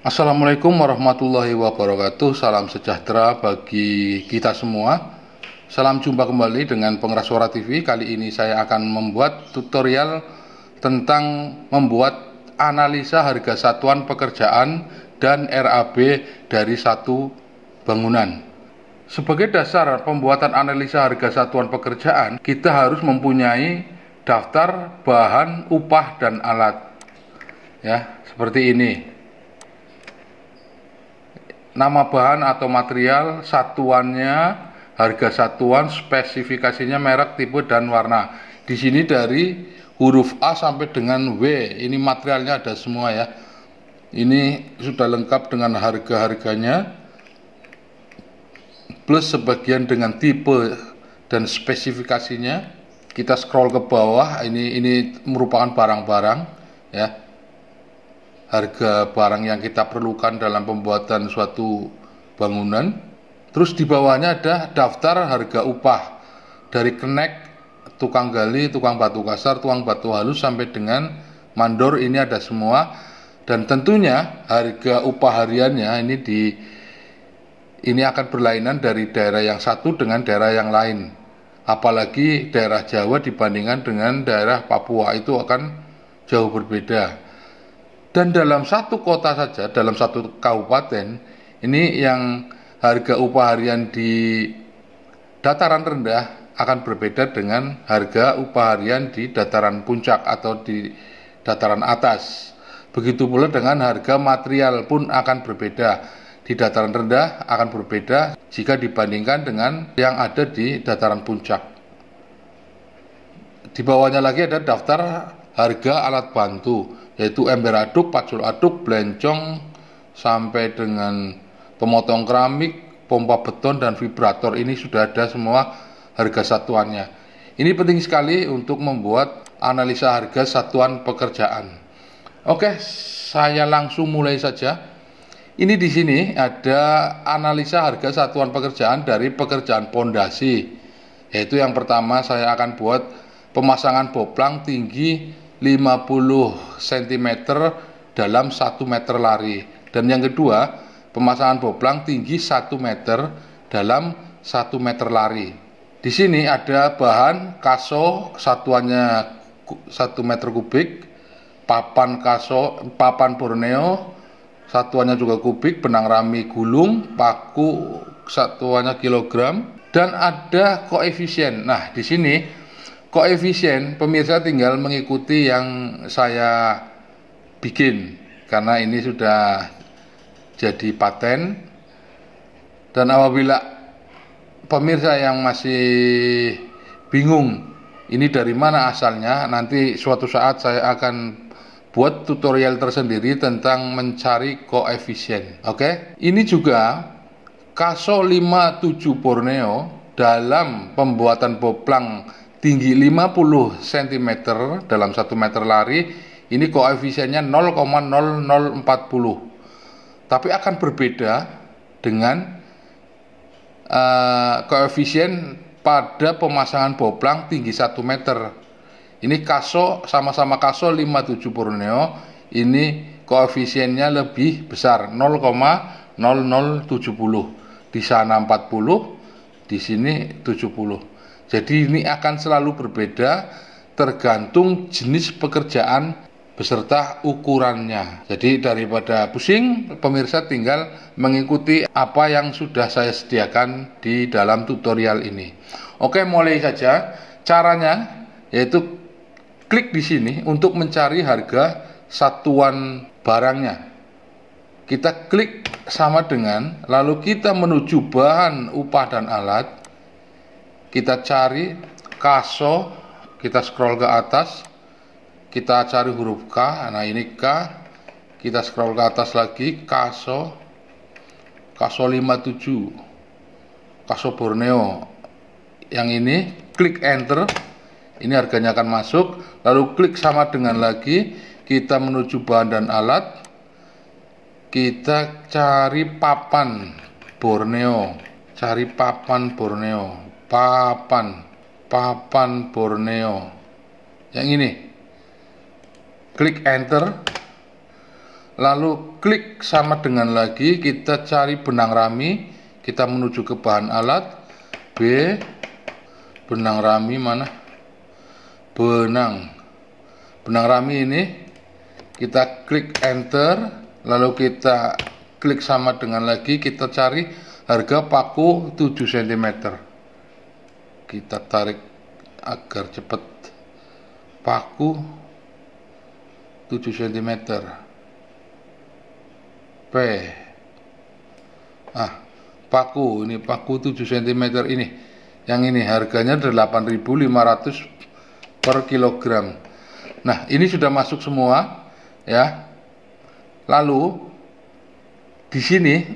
Assalamualaikum warahmatullahi wabarakatuh. Salam sejahtera bagi kita semua. Salam jumpa kembali dengan Pengeras Suara TV. Kali ini saya akan membuat tutorial tentang membuat analisa harga satuan pekerjaan dan RAB dari satu bangunan. Sebagai dasar pembuatan analisa harga satuan pekerjaan, kita harus mempunyai daftar bahan, upah, dan alat. Ya, seperti ini nama bahan atau material, satuannya, harga satuan, spesifikasinya, merek, tipe, dan warna. Di sini dari huruf A sampai dengan W, ini materialnya ada semua ya. Ini sudah lengkap dengan harga-harganya, plus sebagian dengan tipe dan spesifikasinya. Kita scroll ke bawah, ini ini merupakan barang-barang ya harga barang yang kita perlukan dalam pembuatan suatu bangunan. Terus di bawahnya ada daftar harga upah dari kenek, tukang gali, tukang batu kasar, tukang batu halus sampai dengan mandor ini ada semua dan tentunya harga upah hariannya ini di ini akan berlainan dari daerah yang satu dengan daerah yang lain. Apalagi daerah Jawa dibandingkan dengan daerah Papua itu akan jauh berbeda. Dan dalam satu kota saja, dalam satu kabupaten, ini yang harga upah harian di dataran rendah akan berbeda dengan harga upah harian di dataran puncak atau di dataran atas. Begitu pula dengan harga material pun akan berbeda. Di dataran rendah akan berbeda jika dibandingkan dengan yang ada di dataran puncak. Di bawahnya lagi ada daftar harga alat bantu yaitu ember aduk, pacul aduk, blencong sampai dengan pemotong keramik, pompa beton dan vibrator ini sudah ada semua harga satuannya. Ini penting sekali untuk membuat analisa harga satuan pekerjaan. Oke, saya langsung mulai saja. Ini di sini ada analisa harga satuan pekerjaan dari pekerjaan pondasi. Yaitu yang pertama saya akan buat pemasangan boplang tinggi 50 cm dalam 1 meter lari. Dan yang kedua, pemasangan boplang tinggi 1 meter dalam 1 meter lari. Di sini ada bahan kaso satuannya 1 meter kubik, papan kaso, papan Borneo satuannya juga kubik, benang rami gulung, paku satuannya kilogram dan ada koefisien. Nah, di sini koefisien pemirsa tinggal mengikuti yang saya bikin karena ini sudah jadi paten dan apabila pemirsa yang masih bingung ini dari mana asalnya nanti suatu saat saya akan buat tutorial tersendiri tentang mencari koefisien oke okay? ini juga kaso 57 Borneo dalam pembuatan poplang tinggi 50 cm dalam 1 meter lari ini koefisiennya 0,0040 tapi akan berbeda dengan uh, koefisien pada pemasangan boplang tinggi 1 meter ini kaso sama-sama kaso 57 Borneo ini koefisiennya lebih besar 0,0070 di sana 40 di sini 70 jadi ini akan selalu berbeda tergantung jenis pekerjaan beserta ukurannya. Jadi daripada pusing, pemirsa tinggal mengikuti apa yang sudah saya sediakan di dalam tutorial ini. Oke, mulai saja. Caranya yaitu klik di sini untuk mencari harga satuan barangnya. Kita klik sama dengan, lalu kita menuju bahan upah dan alat kita cari kaso kita scroll ke atas kita cari huruf K nah ini K kita scroll ke atas lagi kaso kaso 57 kaso Borneo yang ini klik enter ini harganya akan masuk lalu klik sama dengan lagi kita menuju bahan dan alat kita cari papan Borneo cari papan Borneo papan papan Borneo yang ini klik enter lalu klik sama dengan lagi kita cari benang rami kita menuju ke bahan alat B benang rami mana benang benang rami ini kita klik enter lalu kita klik sama dengan lagi kita cari harga paku 7 cm kita tarik agar cepat paku 7 cm P ah paku ini paku 7 cm ini yang ini harganya 8.500 per kilogram nah ini sudah masuk semua ya lalu di sini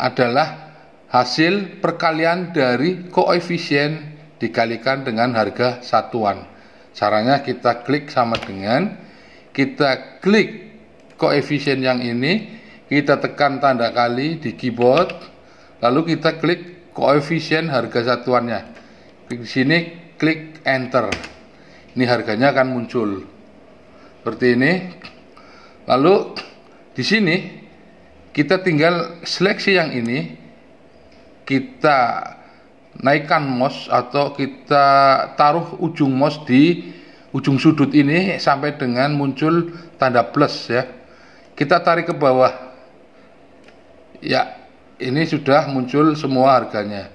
adalah hasil perkalian dari koefisien dikalikan dengan harga satuan. Caranya kita klik sama dengan kita klik koefisien yang ini, kita tekan tanda kali di keyboard, lalu kita klik koefisien harga satuannya. Klik di sini klik enter. Ini harganya akan muncul. Seperti ini. Lalu di sini kita tinggal seleksi yang ini, kita naikkan mos atau kita taruh ujung mos di ujung sudut ini sampai dengan muncul tanda plus ya. Kita tarik ke bawah. Ya, ini sudah muncul semua harganya.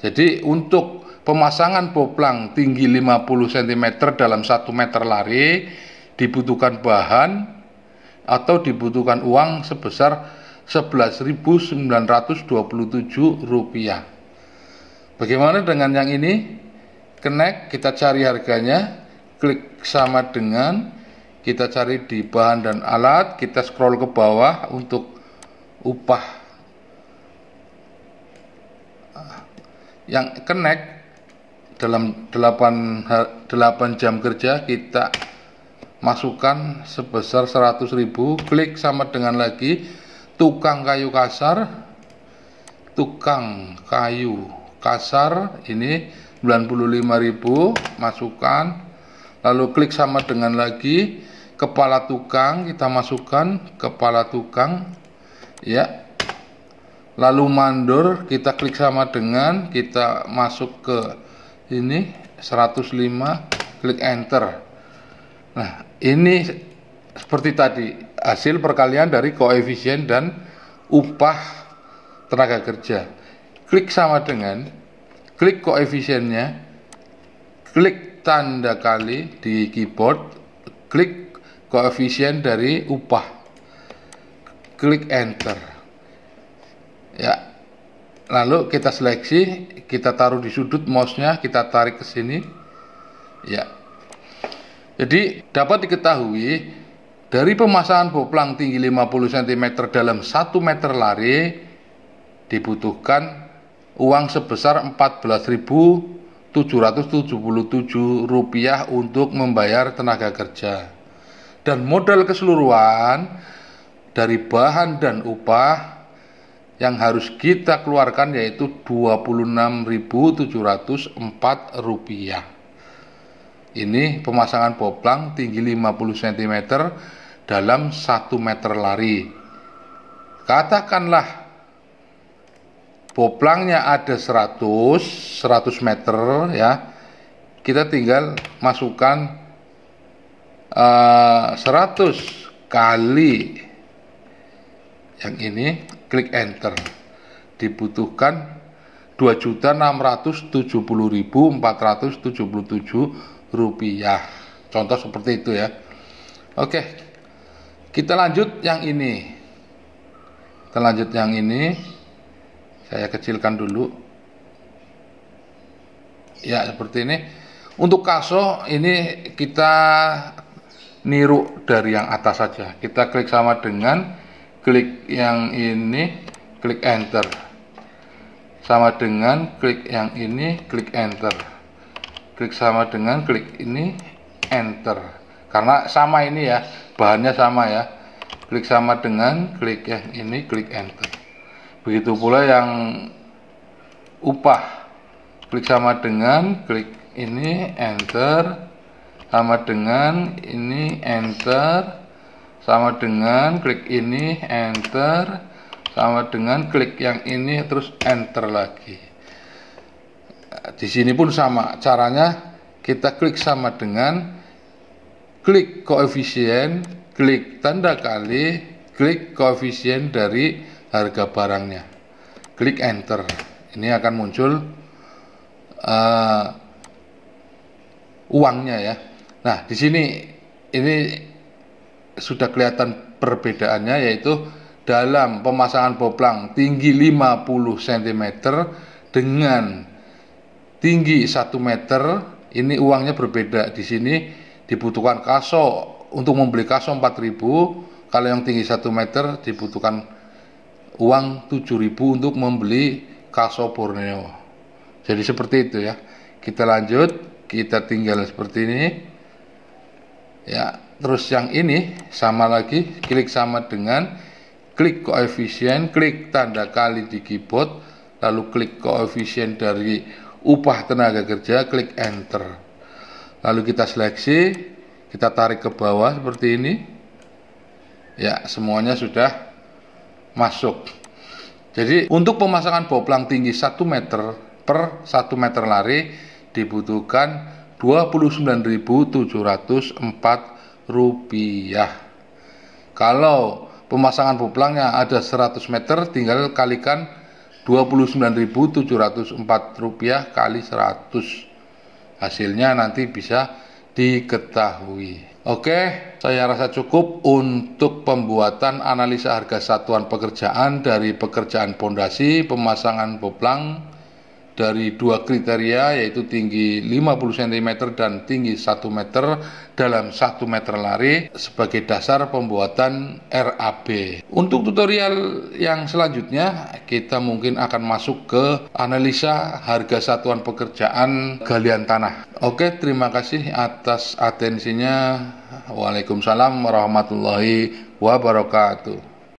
Jadi untuk pemasangan poplang tinggi 50 cm dalam 1 meter lari dibutuhkan bahan atau dibutuhkan uang sebesar 11.927 rupiah bagaimana dengan yang ini connect kita cari harganya klik sama dengan kita cari di bahan dan alat kita scroll ke bawah untuk upah yang connect dalam 8, 8 jam kerja kita masukkan sebesar 100.000 klik sama dengan lagi tukang kayu kasar tukang kayu kasar ini 95.000 masukkan lalu klik sama dengan lagi kepala tukang kita masukkan kepala tukang ya lalu mandor kita klik sama dengan kita masuk ke ini 105 klik enter nah ini seperti tadi hasil perkalian dari koefisien dan upah tenaga kerja. Klik sama dengan, klik koefisiennya, klik tanda kali di keyboard, klik koefisien dari upah, klik enter. Ya, lalu kita seleksi, kita taruh di sudut mouse-nya, kita tarik ke sini. Ya, jadi dapat diketahui dari pemasangan boplang tinggi 50 cm dalam 1 meter lari dibutuhkan uang sebesar Rp14.777 untuk membayar tenaga kerja. Dan modal keseluruhan dari bahan dan upah yang harus kita keluarkan yaitu Rp26.704. Ini pemasangan poplang tinggi 50 cm dalam 1 meter lari. Katakanlah poplangnya ada 100, 100 meter ya. Kita tinggal masukkan uh, eh, 100 kali yang ini klik enter. Dibutuhkan 2.670.477 rupiah. Contoh seperti itu ya. Oke, kita lanjut yang ini. Kita lanjut yang ini. Saya kecilkan dulu. Ya, seperti ini. Untuk kaso ini kita niru dari yang atas saja. Kita klik sama dengan klik yang ini, klik enter. Sama dengan klik yang ini, klik enter klik sama dengan klik ini enter karena sama ini ya bahannya sama ya klik sama dengan klik yang ini klik enter begitu pula yang upah klik sama dengan klik ini enter sama dengan ini enter sama dengan klik ini enter sama dengan klik yang ini terus enter lagi di sini pun sama caranya kita klik sama dengan klik koefisien klik tanda kali klik koefisien dari harga barangnya klik enter ini akan muncul uh, uangnya ya nah di sini ini sudah kelihatan perbedaannya yaitu dalam pemasangan poplang tinggi 50 cm dengan tinggi 1 meter ini uangnya berbeda di sini dibutuhkan kaso untuk membeli kaso 4000 kalau yang tinggi 1 meter dibutuhkan uang 7000 untuk membeli kaso Borneo jadi seperti itu ya kita lanjut kita tinggal seperti ini ya terus yang ini sama lagi klik sama dengan klik koefisien klik tanda kali di keyboard lalu klik koefisien dari upah tenaga kerja, klik enter. Lalu kita seleksi, kita tarik ke bawah seperti ini. Ya, semuanya sudah masuk. Jadi untuk pemasangan boplang tinggi 1 meter per 1 meter lari dibutuhkan 29.704 rupiah. Kalau pemasangan boplangnya ada 100 meter tinggal kalikan 29.704 rupiah kali 100 hasilnya nanti bisa diketahui Oke, saya rasa cukup untuk pembuatan analisa harga satuan pekerjaan dari pekerjaan pondasi, pemasangan poplang, dari dua kriteria yaitu tinggi 50 cm dan tinggi 1 meter dalam 1 meter lari sebagai dasar pembuatan RAB. Untuk tutorial yang selanjutnya kita mungkin akan masuk ke analisa harga satuan pekerjaan galian tanah. Oke, terima kasih atas atensinya. Waalaikumsalam warahmatullahi wabarakatuh.